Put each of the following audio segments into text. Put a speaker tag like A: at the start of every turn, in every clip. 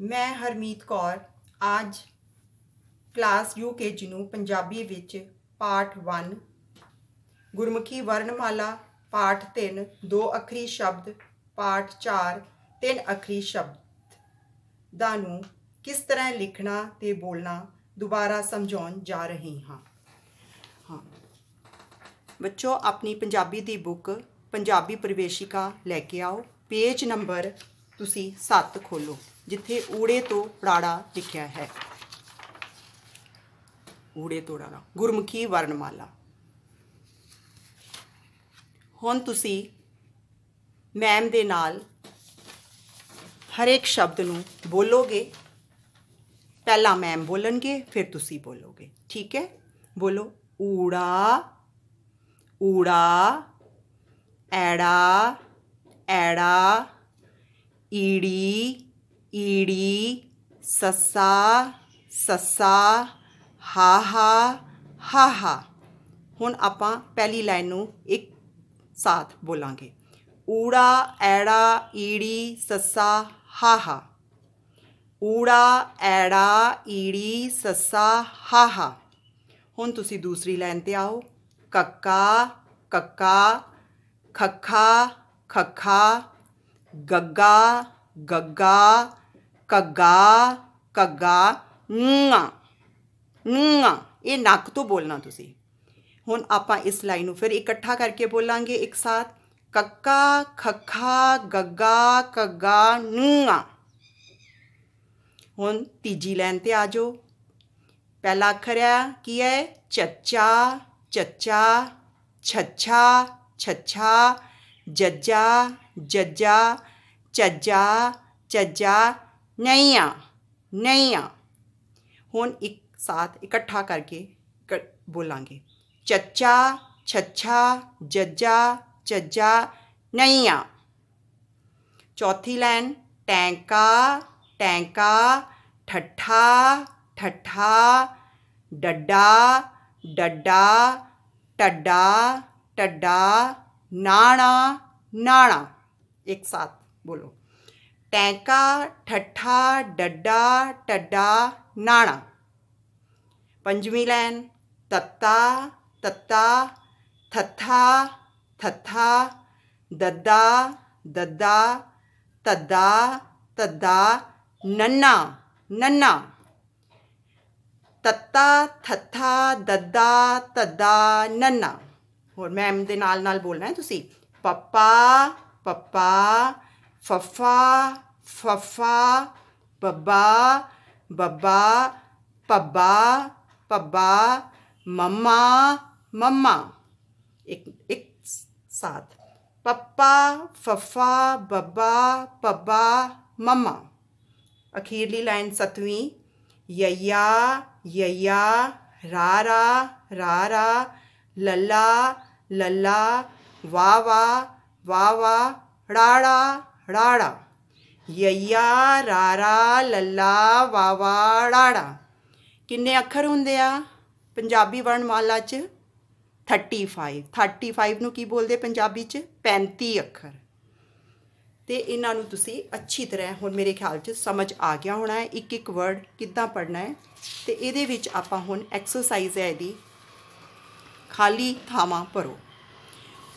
A: ਮੈਂ ਹਰਮੀਤ ਕੌਰ ਅੱਜ class UKG ਨੂੰ ਪੰਜਾਬੀ ਵਿੱਚ ਪਾਠ 1 ਗੁਰਮੁਖੀ ਵਰਣਮਾਲਾ ਪਾਠ 3 ਦੋ ਅੱਖਰੀ ਸ਼ਬਦ ਪਾਠ 4 ਤਿੰਨ ਅੱਖਰੀ ਸ਼ਬਦ ਦਾ ਨੂੰ ਕਿਸ ਤਰ੍ਹਾਂ ਲਿਖਣਾ ਤੇ ਬੋਲਣਾ ਦੁਬਾਰਾ ਸਮਝਾਉਣ ਜਾ ਰਹੀ ਹਾਂ ਹਾਂ ਬੱਚੋ ਆਪਣੀ ਪੰਜਾਬੀ ਦੀ ਬੁੱਕ ਪੰਜਾਬੀ ਪ੍ਰਵੇਸ਼ਿਕਾ ਲੈ ਕੇ ਆਓ ਪੇਜ ਨੰਬਰ ਤੁਸੀਂ 7 ਖੋਲੋ जिथे ऊड़े तो पड़ाड़ा लिखा है ऊड़े तो पड़ाड़ा गुरमुखी वर्णमाला हम ती मैम के नाल हरेक शब्द को बोलोगे पहला मैम बोलन बोलनगे फिर ती बोलोगे ठीक है बोलो ऊड़ा ऊड़ा ऐड़ा ऐड़ा ईड़ी ईड़ी ससा ससा हा हा हा हा ਹੁਣ ਆਪਾਂ ਪਹਿਲੀ ਲਾਈਨ ਨੂੰ ਇੱਕ ਸਾਥ ਬੋਲਾਂਗੇ ਊੜਾ ਐੜਾ ਈੜੀ ਸੱਸਾ ਹਾ ਹਾ ਊੜਾ ਐੜਾ ਈੜੀ ਸੱਸਾ ਹਾ ਹਾ ਹੁਣ ਤੁਸੀਂ ਦੂਸਰੀ ਲਾਈਨ ਤੇ ਆਓ ਕੱਕਾ ਕੱਕਾ ਖੱਖਾ ਖੱਖਾ ਗੱਗਾ ਗੱਗਾ ਕਗਾ ਕਗਾ ਨਾ ਨਾ ਇਹ ਨੱਕ ਤੋਂ ਬੋਲਣਾ ਤੁਸੀਂ ਹੁਣ ਆਪਾਂ ਇਸ ਲਾਈਨ ਨੂੰ ਫਿਰ ਇਕੱਠਾ ਕਰਕੇ ਬੋਲਾਂਗੇ ਇੱਕ ਸਾਥ ਕੱਕਾ ਖੱਖਾ ਗੱਗਾ ਕੱਗਾ ਨਾ ਹੁਣ ਤੀਜੀ ਲਾਈਨ ਤੇ ਆ ਜਾਓ ਪਹਿਲਾ ਅੱਖਰ ਹੈ ਕੀ ਹੈ ਚੱਚਾ ਚੱਚਾ ਛੱਛਾ ਛੱਛਾ ਜੱਜਾ ਜੱਜਾ ਚੱਜਾ ਚੱਜਾ नैया नैया हूँ एक साथ इकट्ठा करके कर, बोलेंगे चचा छछा जज्जा झज्जा नैया चौथी लाइन टैंका टैंका ठट्ठा ठट्ठा डड्डा डड्डा टड्डा टड्डा नाणा नाणा एक साथ बोलो टैंका ठट्ठा डड्डा टड्डा नाणा पंचमी लाइन तत्ता तत्ता थत्था थत्था दद्दा दद्दा तद्दा तद्दा नन्ना नन्ना तत्ता थत्था दद्दा तद्दा नन्ना और मैम ਦੇ नाल ਨਾਲ ਬੋਲਣਾ ਹੈ ਤੁਸੀਂ पप्पा ਪੱਪਾ ਫੱਫਾ फफा बबा बबा पबा पबा मम्मा मम्मा एक एक साथ पप्पा फफा बबा पबा मम्मा अखीरली लाइन सतवीं यया यया रारा रारा लला लला वावा वावा राड़ा राड़ा ਯਈਆ ਰਾਰਾ ਲੱਲਾ ਵਾਵਾ ੜਾੜਾ ਕਿੰਨੇ ਅੱਖਰ ਹੁੰਦੇ ਆ ਪੰਜਾਬੀ ਵਰਣਮਾਲਾ 'ਚ 35 35 ਨੂੰ ਕੀ ਬੋਲਦੇ ਪੰਜਾਬੀ 'ਚ 35 ਅੱਖਰ ਤੇ ਇਹਨਾਂ ਨੂੰ ਤੁਸੀਂ ਅੱਛੀ ਤਰ੍ਹਾਂ ਹੁਣ ਮੇਰੇ ਖਿਆਲ 'ਚ ਸਮਝ ਆ ਗਿਆ ਹੋਣਾ ਹੈ ਇੱਕ ਇੱਕ ਵਰਡ ਕਿੱਦਾਂ ਪੜਨਾ ਹੈ ਤੇ ਇਹਦੇ ਵਿੱਚ ਆਪਾਂ ਹੁਣ ਐਕਸਰਸਾਈਜ਼ ਹੈ ਇਹਦੀ ਖਾਲੀ ਥਾਵਾਂ ਭਰੋ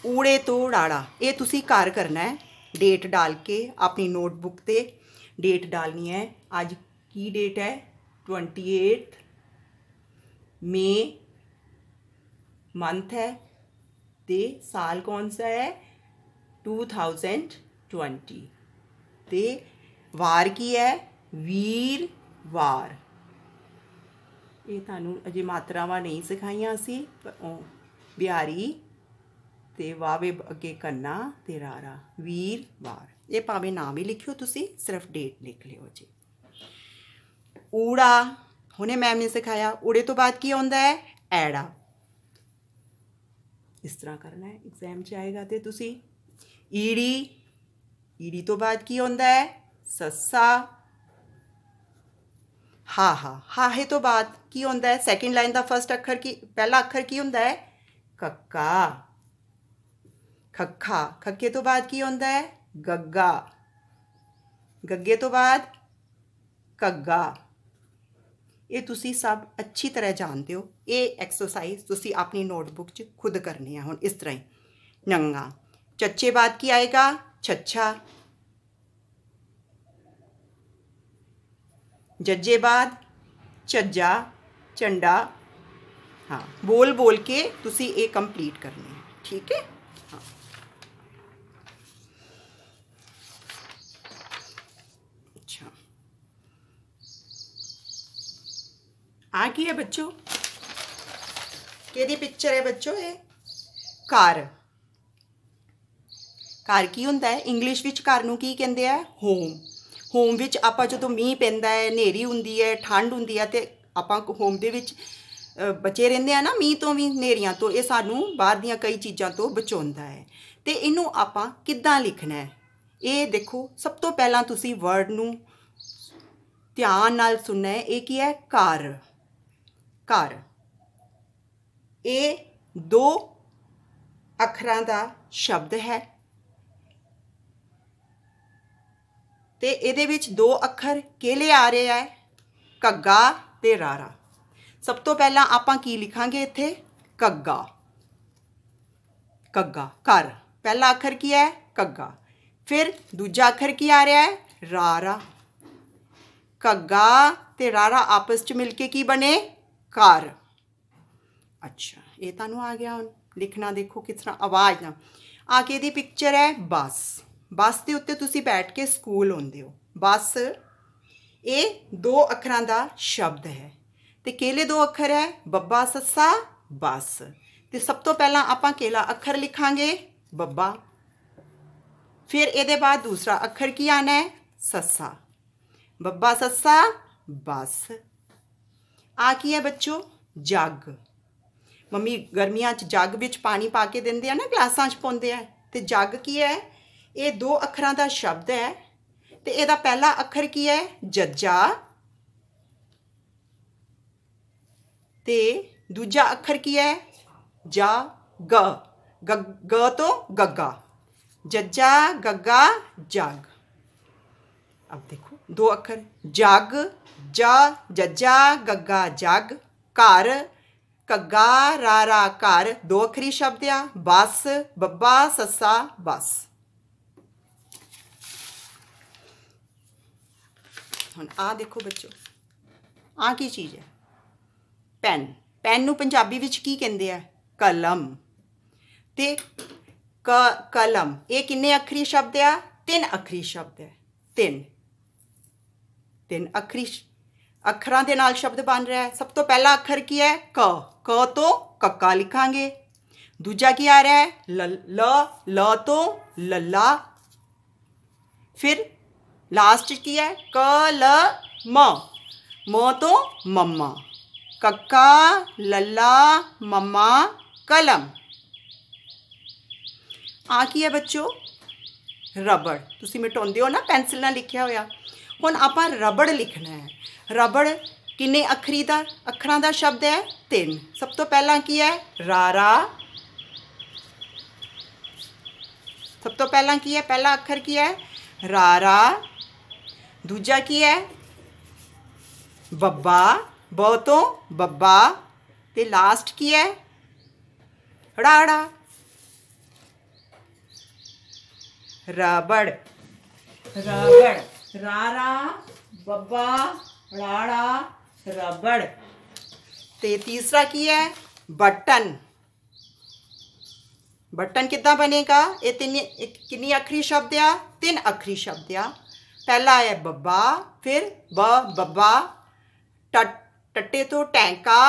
A: ਊੜੇ ਤੋੜਾੜਾ ਇਹ ਤੁਸੀਂ ਘਰ ਕਰਨਾ ਹੈ डेट डाल के अपनी नोटबुक पर डेट डालनी है आज की डेट है ट्वेंटी एट मे मंथ है तो साल कौन सा है टू थाउजेंड ट्वेंटी तो वार की है वीर वार ये थानू ਅਜੇ मात्रावान नहीं ਸਿਖਾਈਆਂ असी बिहारी ਤੇ ਵਾਵੇ ਅੱਗੇ ਕੰਨਾ ਤੇ ਰਾਰਾ ਵੀਰਵਾਰ ਇਹ ਭਾਵੇਂ ਨਾਮ ਹੀ ਲਿਖਿਓ ਤੁਸੀਂ ਸਿਰਫ ਡੇਟ ਲਿਖ ਲਿਓ ਜੀ ਊੜਾ ਹੁਣੇ ਮੈਮ ਨੇ ਸਿਖਾਇਆ ਊੜੇ ਤੋਂ ਬਾਅਦ ਕੀ ਆਉਂਦਾ ਹੈ ਐੜਾ ਇਸ ਤਰ੍ਹਾਂ ਕਰਨਾ ਹੈ ਐਗਜ਼ਾਮ 'ਚ ਆਏਗਾ ਤੇ ਤੁਸੀਂ ਈੜੀ ਈੜੀ ਤੋਂ ਬਾਅਦ ਕੀ ਆਉਂਦਾ ਹੈ ਸੱਸਾ ਹਾ ਹਾ ਹਾਹੇ ਤੋਂ ਬਾਅਦ ਕੀ ਹੁੰਦਾ ਹੈ ਸੈਕਿੰਡ ਲਾਈਨ ਦਾ ਫਰਸਟ ਅੱਖਰ ਕੀ ਪਹਿਲਾ ਅੱਖਰ ਕੀ ਹੁੰਦਾ ਹੈ ਕੱਕਾ खखा खखे तो बाद की होंगे है गग्गा गग्गे तो बाद कग्गा ये सब अच्छी तरह जानते हो ये एक्सरसाइज तुम अपनी नोटबुक च खुद करने हैं हूँ इस तरह ही नंगा चचे बाद की आएगा छछा जजे बाद छज्जा चंडा हाँ बोल बोल के तुम ये कंप्लीट करने हैं ठीक है ਆ ਕੀ ਹੈ ਬੱਚੋ ਕਿਹਦੀ ਪਿਕਚਰ ਹੈ ਬੱਚੋ ਇਹ ਕਾਰ ਕਾਰ ਕੀ ਹੁੰਦਾ ਹੈ ਇੰਗਲਿਸ਼ ਵਿੱਚ ਕਾਰ ਨੂੰ ਕੀ ਕਹਿੰਦੇ ਆ ਹੋਮ ਹੋਮ ਵਿੱਚ ਆਪਾਂ ਜਦੋਂ ਮੀਂਹ ਪੈਂਦਾ ਹੈ ਹਨੇਰੀ ਹੁੰਦੀ ਹੈ ਠੰਡ ਹੁੰਦੀ ਹੈ ਤੇ ਆਪਾਂ ਹੋਮ ਦੇ ਵਿੱਚ ਬਚੇ ਰਹਿੰਦੇ ਆ ਨਾ ਮੀਂਹ ਤੋਂ ਵੀ ਹਨੇਰੀਆਂ ਤੋਂ ਇਹ ਸਾਨੂੰ ਬਾਹਰ ਦੀਆਂ ਕਈ ਚੀਜ਼ਾਂ ਤੋਂ ਬਚਾਉਂਦਾ ਹੈ ਤੇ ਇਹਨੂੰ ਆਪਾਂ ਕਿੱਦਾਂ ਲਿਖਣਾ ਹੈ ਇਹ ਦੇਖੋ ਸਭ ਤੋਂ ਪਹਿਲਾਂ ਤੁਸੀਂ ਵਰਡ ਨੂੰ ਧਿਆਨ ਨਾਲ ਸੁਣਨਾ ਹੈ ਇਹ ਕੀ ਹੈ ਕਾਰ कारण ए दो ਅੱਖਰਾਂ ਦਾ ਸ਼ਬਦ ਹੈ ਤੇ ਇਹਦੇ ਵਿੱਚ ਦੋ ਅੱਖਰ ਕਿਹਲੇ ਆ ਰਹੇ ਆ ਕੱਗਾ ਤੇ ਰਾਰਾ ਸਭ ਤੋਂ ਪਹਿਲਾਂ ਆਪਾਂ ਕੀ ਲਿਖਾਂਗੇ ਇੱਥੇ ਕੱਗਾ ਕੱਗਾ ਕਰ ਪਹਿਲਾ ਅੱਖਰ ਕੀ ਹੈ ਕੱਗਾ ਫਿਰ ਦੂਜਾ ਅੱਖਰ ਕੀ ਆ ਰਿਹਾ ਹੈ ਰਾਰਾ ਕੱਗਾ ਤੇ ਰਾਰਾ ਆਪਸ ਵਿੱਚ ਮਿਲ ਕੇ ਕੀ ਬਣੇ कार अच्छा ये तो आ गया हूँ लिखना देखो किस तरह आवाज़ ना आके ये पिक्चर है बस बस के उत्ते बैठ के स्कूल आते हो बस ये दो अखर का शब्द है तो केले दो अखर है बब्बा सस्सा बस तो सब तो पहला आपला अखर लिखा बब्बा फिर ये बाद दूसरा अखर की आना है सस्सा बब्बा सस्सा बस ਆ ਕੀ ਹੈ ਬੱਚੋ ਜੱਗ ਮੰਮੀ ਗਰਮੀਆਂ 'ਚ ਜੱਗ ਵਿੱਚ ਪਾਣੀ ਪਾ ਕੇ ਦਿੰਦੇ ਆ ਨਾ ਗਲਾਸਾਂ 'ਚ ਪਾਉਂਦੇ ਆ ਤੇ ਜੱਗ ਕੀ ਹੈ ਇਹ ਦੋ ਅੱਖਰਾਂ ਦਾ ਸ਼ਬਦ ਹੈ ਤੇ ਇਹਦਾ ਪਹਿਲਾ ਅੱਖਰ ਕੀ ਹੈ ਜੱਜਾ ਤੇ ਦੂਜਾ ਅੱਖਰ ਕੀ ਹੈ ਜਾ ਗ ਗ ਤੋਂ ਗੱਗਾ ਜੱਜਾ ਗੱਗਾ ਜੱਗ ਅਬ ਦੇਖੋ ਦੋ ਅੱਖਰ ਜੱਗ ਜਾ ਜੱਜਾ ਗੱਗਾ ਜੱਗ ਘਰ ਕੱਗਾ ਰਾਰਾ ਘਰ ਦੋ ਅਖਰੀ ਸ਼ਬਦ ਆ ਬਸ ਬੱਬਾ ਸੱਸਾ ਬਸ ਹੁਣ ਆ ਦੇਖੋ ਬੱਚੋ ਆ ਕੀ ਚੀਜ਼ ਹੈ ਪੈਨ ਪੈਨ ਨੂੰ ਪੰਜਾਬੀ ਵਿੱਚ ਕੀ ਕਹਿੰਦੇ ਆ ਕਲਮ ਤੇ ਕ ਕਲਮ ਇਹ ਕਿੰਨੇ ਅਖਰੀ ਸ਼ਬਦ ਆ ਤਿੰਨ ਅਖਰੀ ਸ਼ਬਦ ਹੈ ਤਿੰਨ देन अखरी अखरों के नाल शब्द बन रहा है सब तो पहला अखर की है क क तो कक्का लिखा दूजा की आ रहा है ल ल ल तो लला फिर लास्ट की है क ल म म तो मम्मा कक्का लल्ला मम्मा कलम आ की है बच्चों रबड़ तुम मिटाते हो ना पेंसिल ना लिखा हुआ ਹੁਣ ਆਪਾਂ ਰਬੜ ਲਿਖਣਾ ਹੈ ਰਬੜ ਕਿੰਨੇ ਅੱਖਰੀ ਦਾ ਅੱਖਰਾਂ ਦਾ ਸ਼ਬਦ ਹੈ ਤਿੰਨ ਸਭ ਤੋਂ ਪਹਿਲਾਂ ਕੀ ਹੈ ਰਾਰਾ ਸਭ ਤੋਂ ਪਹਿਲਾਂ ਕੀ ਹੈ ਪਹਿਲਾ ਅੱਖਰ ਕੀ ਹੈ ਰਾਰਾ ਦੂਜਾ ਕੀ ਹੈ ਬੱਬਾ ਬਹੁਤੋਂ ਬੱਬਾ ਤੇ ਲਾਸਟ ਕੀ ਹੈ ੜਾੜਾ ਰਬੜ ਰਬੜ रारा बब्बा राड़ा रबड़ ते तो तीसरा की है बटन बटन कितना बनेगा ये तीन कि अखरी शब्द आ तीन अखरी शब्द आ पहला है बब्बा फिर ब बब्बा टट टट्टे तो टैंका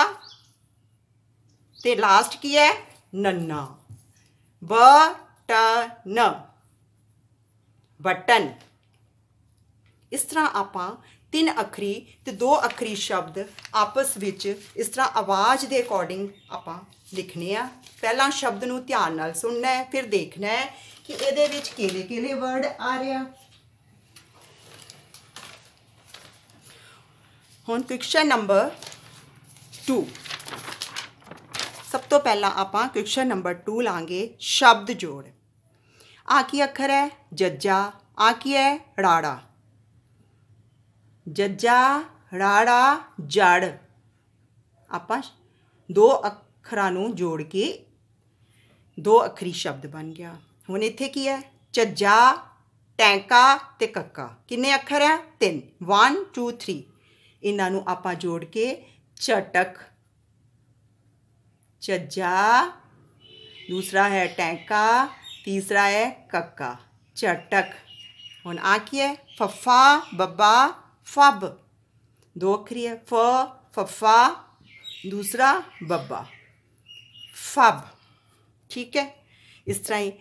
A: ते तो लास्ट की है नन्ना ब ट न बटन ਇਸ ਤਰ੍ਹਾਂ ਆਪਾਂ ਤਿੰਨ ਅਖਰੀ ਤੇ ਦੋ ਅਖਰੀ ਸ਼ਬਦ ਆਪਸ ਵਿੱਚ ਇਸ ਤਰ੍ਹਾਂ ਆਵਾਜ਼ ਦੇ ਅਕੋਰਡਿੰਗ ਆਪਾਂ ਲਿਖਨੇ ਆ ਪਹਿਲਾ ਸ਼ਬਦ ਨੂੰ ਧਿਆਨ ਨਾਲ ਸੁਣਨਾ ਹੈ ਫਿਰ ਦੇਖਣਾ ਹੈ ਕਿ ਇਹਦੇ ਵਿੱਚ ਕਿਹੜੇ-ਕਿਹੜੇ ਵਰਡ ਆ ਰਿਹਾ ਹੁਣ ਕੁਐਸਚਨ ਨੰਬਰ 2 ਸਭ ਤੋਂ ਪਹਿਲਾਂ ਆਪਾਂ ਕੁਐਸਚਨ ਨੰਬਰ 2 ਲਾਂਗੇ ਸ਼ਬਦ ਜੋੜ ਆ ਕੀ ਅੱਖਰ ਹੈ ਜੱਜਾ ਆ ਕੀ ਹੈ ਰਾੜਾ जजा राड़ा जड़ आप दो अखर जोड़ के दो अखरी शब्द बन गया हूँ इतने की है चजा टैंका तो कक्का किन्ने अखर है तीन वन टू थ्री इन्हों आप जोड़ के चटक झज्जा दूसरा है टैंका तीसरा है कक्का चटक हूँ आ की है फफा बब्बा फब दो अखरी है फ फफा दूसरा बब्बा फब ठीक है इस तरह ही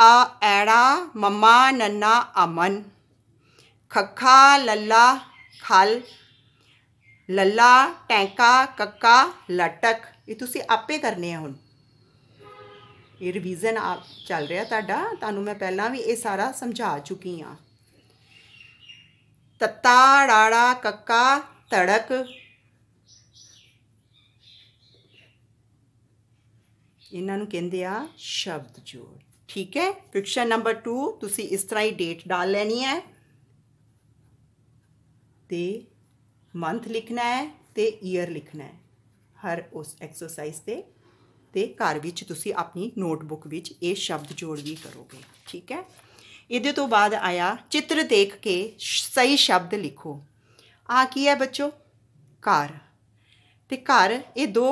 A: आ ऐड़ा ममा नन्ना अमन खखा लल्ला खल लल्ला टैंका कक्का लटक ये तुम तो आपे करने हैं हूँ ये रिविजन आप चल रहा तुम मैं पहला भी ये सारा समझा चुकी हाँ तत्ता तत्ताड़ाड़ा कक्का तड़क इन्हों शब्द जोड़ ठीक है क्वेश्चन नंबर टू तुम इस तरह ही डेट डाल लेनी है ते मंथ लिखना है ते ईयर लिखना है हर उस एक्सरसाइज से घर अपनी नोटबुक ये शब्द जोड़ भी करोगे ठीक है ਇਹਦੇ ਤੋਂ ਬਾਅਦ ਆਇਆ ਚਿੱਤਰ ਦੇਖ ਕੇ ਸਹੀ ਸ਼ਬਦ ਲਿਖੋ ਆ ਕੀ ਹੈ ਬੱਚੋ ਘਰ ਤੇ ਘਰ ਇਹ ਦੋ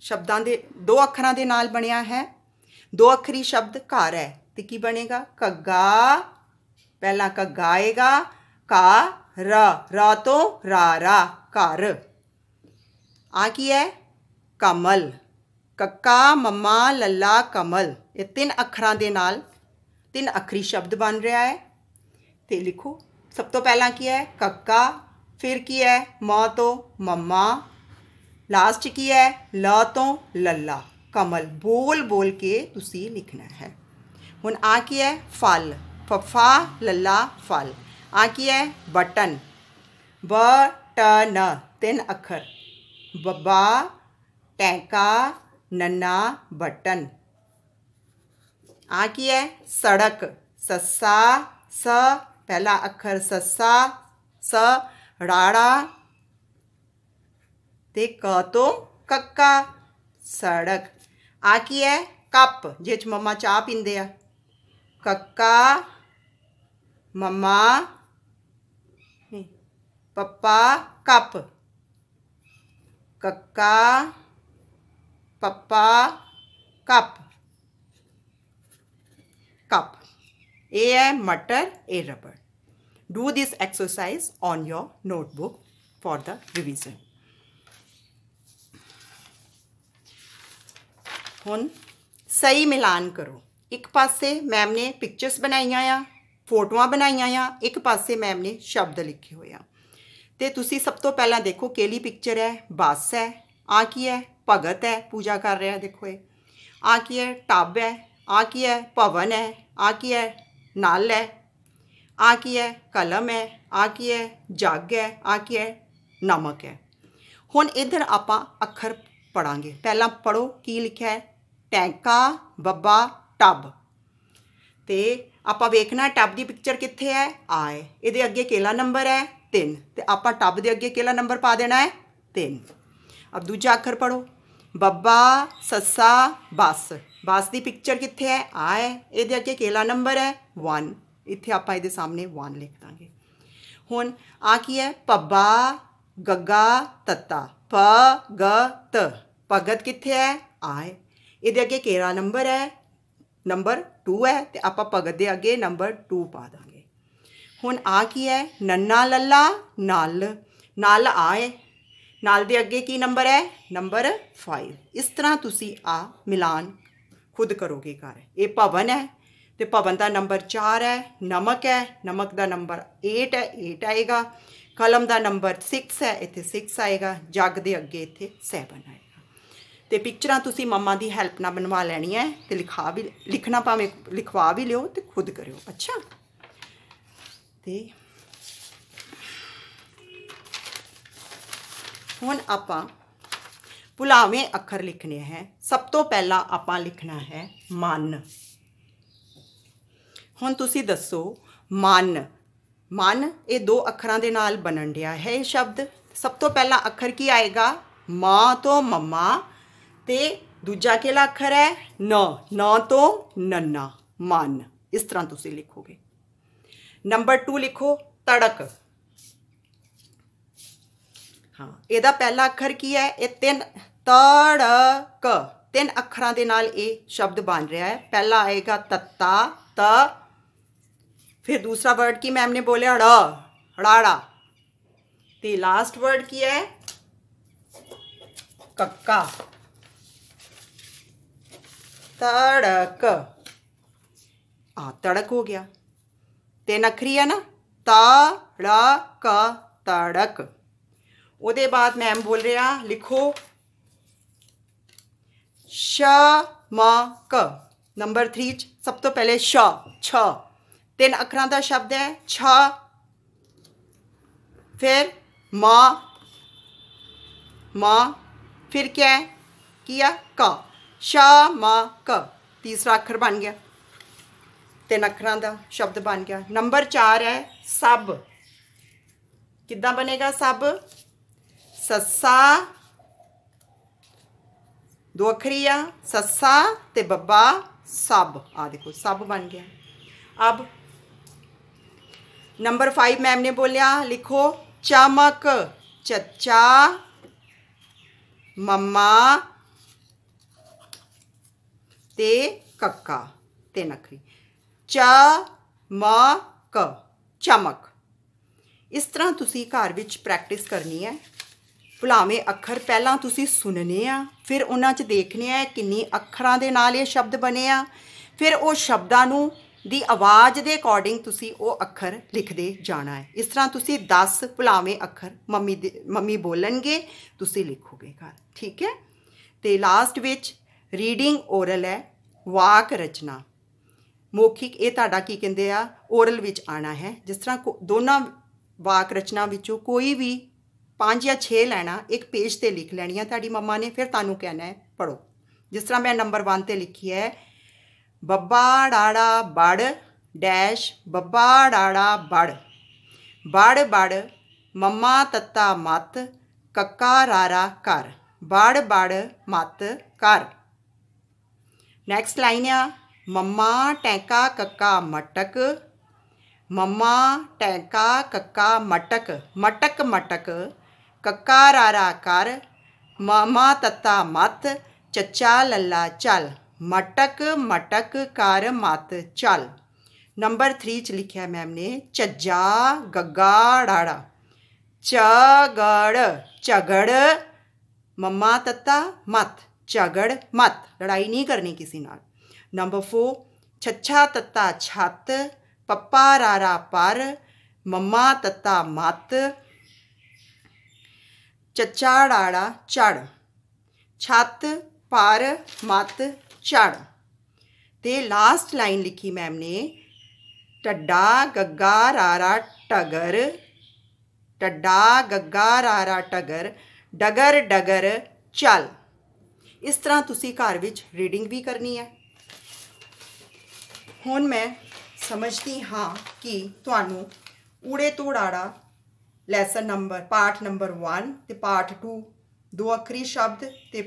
A: ਸ਼ਬਦਾਂ ਦੇ ਦੋ ਅੱਖਰਾਂ ਦੇ ਨਾਲ ਬਣਿਆ ਹੈ ਦੋ ਅੱਖਰੀ ਸ਼ਬਦ ਘਰ ਹੈ ਤੇ ਕੀ ਬਣੇਗਾ ਕੱਗਾ ਪਹਿਲਾ ਕੱਗਾ ਆਏਗਾ ਕਾ ਰ ਰਾ ਤੋਂ ਰਾ ਰਾ ਘਰ ਆ ਕੀ ਹੈ ਕਮਲ ਕੱਕਾ ਮਮਾ ਲੱਲਾ ਕਮਲ ਇਹ ਤਿੰਨ ਅੱਖਰਾਂ ਦੇ ਨਾਲ तीन अखरी शब्द बन रहा है तो लिखो सब तो पहला की है कक्का फिर की है माँ तो मम्मा लास्ट की है ल तो लल्ला कमल बोल बोल के तुसी लिखना है हूँ आ की है फल फफा लल्ला फल आ की है बटन ब ट न तीन अखर बब्बा टैंका नन्ना बटन आ की है सड़क सस्सा स पहला अक्षर सस्सा स राड़ा ते क तो कक्का सड़क आ की है कप जिस मम्मा चाह पीते कक्का मम्मा पप्पा कप कक्का पप्पा कप cup. A है मटर A rubber. Do this exercise on your notebook for the revision. ਹੁਣ ਸਹੀ ਮਿਲਾਨ ਕਰੋ ਇੱਕ ਪਾਸੇ ਮੈਮ ਨੇ ਪਿਕਚਰਸ ਬਣਾਈਆਂ ਆ ਫੋਟੋਆਂ ਬਣਾਈਆਂ ਆ ਇੱਕ ਪਾਸੇ ਮੈਮ ਨੇ ਸ਼ਬਦ ਲਿਖੇ ਹੋਏ ਆ ਤੇ ਤੁਸੀਂ ਸਭ ਤੋਂ ਪਹਿਲਾਂ ਦੇਖੋ ਕਿਹੜੀ ਪਿਕਚਰ ਹੈ ਬੱਸ ਹੈ ਆ ਕੀ ਹੈ ਭਗਤ ਹੈ ਪੂਜਾ ਕਰ ਰਿਹਾ ਦੇਖੋ ਇਹ ਆ ਕੀ ਹੈ ਟੱਬ ਹੈ आ की है पवन है आ की है नल है आ की है कलम है आ की है जग है आ की है नमक है हूँ इधर आप अखर पढ़ा पहला पढ़ो की लिखा है टैंका बब्बा टब तो आप वेखना टब की पिक्चर कितने है आ है ये अगे के नंबर है तीन तो आप टब के अगे के नंबर पा देना है तीन अब दूजा अखर पढ़ो बब्बा सस्सा बस बस की पिक्चर कितने है आ है ये अगे अकेला नंबर है वन इतने आप सामने वन लिख देंगे हूँ आ की है पब्बा गगा तत्ता प ग त भगत कितने है आए ये अगे के नंबर है नंबर टू है तो आप भगत के अगे नंबर टू पा देंगे हूँ आ की है नन्ना लला नल नल आए नाल के अगे की नंबर है नंबर फाइव इस तरह तुम आ मिलान ਖੁਦ ਕਰੋਗੇ ਘਰ ਇਹ ਭਵਨ ਹੈ ਤੇ ਭਵਨ ਦਾ ਨੰਬਰ 4 ਹੈ ਨਮਕ ਹੈ ਨਮਕ ਦਾ ਨੰਬਰ 8 ਹੈ 8 ਆਏਗਾ ਕਲਮ ਦਾ ਨੰਬਰ 6 ਹੈ ਇੱਥੇ 6 ਆਏਗਾ ਜੱਗ ਦੇ ਅੱਗੇ ਇੱਥੇ 7 ਆਏਗਾ ਤੇ ਪਿਕਚਰਾਂ ਤੁਸੀਂ ਮੰਮਾ ਦੀ ਹੈਲਪ ਨਾਲ ਬਣਵਾ ਲੈਣੀ ਹੈ ਤੇ ਲਿਖਾ ਵੀ ਲਿਖਣਾ ਭਾਵੇਂ ਲਿਖਵਾ ਵੀ ਲਿਓ ਤੇ ਖੁਦ ਕਰਿਓ ਅੱਛਾ ਤੇ ਹੁਣ ਆਪਾਂ भुलावें अखर लिखने हैं सब तो पहला आप लिखना है मन हूँ तुम दसो मन मन ये दो अखर के नाल बनन दिया है ये शब्द सब तो पहला अखर की आएगा माँ तो ममा तो दूजा के अखर है न न तो नन्ना मन इस तरह तुम लिखोगे नंबर टू लिखो तड़क हाँ यह पहला अखर की है ये तीन तड़ क तीन अखर के नाल शब्द बन रहा है पहला आएगा तत्ता त फिर दूसरा वर्ड की मैम ने बोलिया अड़ अड़ाड़ा तो लास्ट वर्ड की है कक्का तड़क आ तड़क हो गया तीन अखरी है ना ता तड़क उदे बाद मैम बोल रहे हैं लिखो श म क नंबर थ्री सब तो पहले श छ तीन अखर का शब्द है छ फिर म म फिर क्या है किया क श म क तीसरा अखर बन गया तीन अखर का शब्द बन गया नंबर चार है सब किदा बनेगा सब ससा दो अखरी आ ससा ते बब्बा सब आ देखो सब बन गया अब नंबर फाइव मैम ने बोलिया लिखो चमक चचा मम्मा ते कक्का ते नखरी च म क चमक इस तरह तुम घर प्रैक्टिस करनी है ਭਲਾਵੇਂ ਅੱਖਰ ਪਹਿਲਾਂ ਤੁਸੀਂ ਸੁਣਨੇ ਆ ਫਿਰ ਉਹਨਾਂ 'ਚ ਦੇਖਨੇ ਆ ਕਿੰਨੀ ਅੱਖਰਾਂ ਦੇ ਨਾਲ ਇਹ ਸ਼ਬਦ ਬਣੇ ਆ ਫਿਰ ਉਹ ਸ਼ਬਦਾਂ ਨੂੰ ਦੀ ਆਵਾਜ਼ ਦੇ ਅਕੋਰਡਿੰਗ ਤੁਸੀਂ ਉਹ ਅੱਖਰ ਲਿਖਦੇ ਜਾਣਾ ਹੈ ਇਸ ਤਰ੍ਹਾਂ ਤੁਸੀਂ 10 ਭਲਾਵੇਂ ਅੱਖਰ ਮੰਮੀ ਮੰਮੀ ਬੋਲਣਗੇ ਤੁਸੀਂ ਲਿਖੋਗੇ ਘਰ ਠੀਕ ਹੈ ਤੇ ਲਾਸਟ ਵਿੱਚ ਰੀਡਿੰਗ ਓਰਲ ਹੈ ਵਾਕ ਰਚਨਾ ਮੌਖਿਕ ਇਹ ਤੁਹਾਡਾ ਕੀ ਕਹਿੰਦੇ ਆ ਓਰਲ ਵਿੱਚ ਆਣਾ ਹੈ ਜਿਸ ਤਰ੍ਹਾਂ ਦੋਨਾਂ ਵਾਕ ਰਚਨਾ ਵਿੱਚੋਂ ਕੋਈ ਵੀ पाँच या छे लैना एक पेज पर लिख लैनी है ताड़ी ममा ने फिर तहूँ कहना है पढ़ो जिस तरह मैं नंबर वन पर लिखी है बब्बा डाड़ा बड़ डैश बब्बा डाड़ा बड़ बड़ बड़ मम्मा तत्ता मत कक्का रारा कर बड़ बड़ मत कर नैक्सट लाइन आ मम्मा टैंका कक्का मटक ममा टैंका कक्का मटक मटक, मटक कर मामा तत्ता मत चचा लल्ला चल मटक मटक कर मत चल नंबर थ्री च लिखे मैम ने चजा गगा डाड़ा चगड़ झगड़ मम्मा तत्ता मत झगड़ मत लड़ाई नहीं करनी किसी नाल नंबर फोर छछा तत्ता छत पप्पा रारा पर मम्मा तत्ता मत ਚਚਾੜਾੜਾ ਚੜ ਛੱਤ ਪਰ ਮਤ ਚੜ ਤੇ ਲਾਸਟ ਲਾਈਨ ਲਿਖੀ ਮੈਮ ਨੇ ਟੱਡਾ ਗੱਗਾ ਰਾਰਾ ਟਗਰ ਟੱਡਾ ਗੱਗਾ ਰਾਰਾ ਟਗਰ ਡਗਰ ਡਗਰ ਚੱਲ ਇਸ ਤਰ੍ਹਾਂ ਤੁਸੀਂ ਘਰ ਵਿੱਚ ਰੀਡਿੰਗ ਵੀ ਕਰਨੀ ਹੈ ਹੁਣ ਮੈਂ ਸਮਝਦੀ ਹਾਂ ਕਿ ਤੁਹਾਨੂੰ ਊੜੇ ਤੋੜਾੜਾ lesson number part number one तो पार्ट टू दो अखरी शब्द तो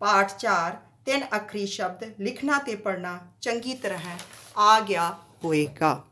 A: पार्ट चार तीन अखरी शब्द लिखना तो पढ़ना चंकी तरह आ गया होएगा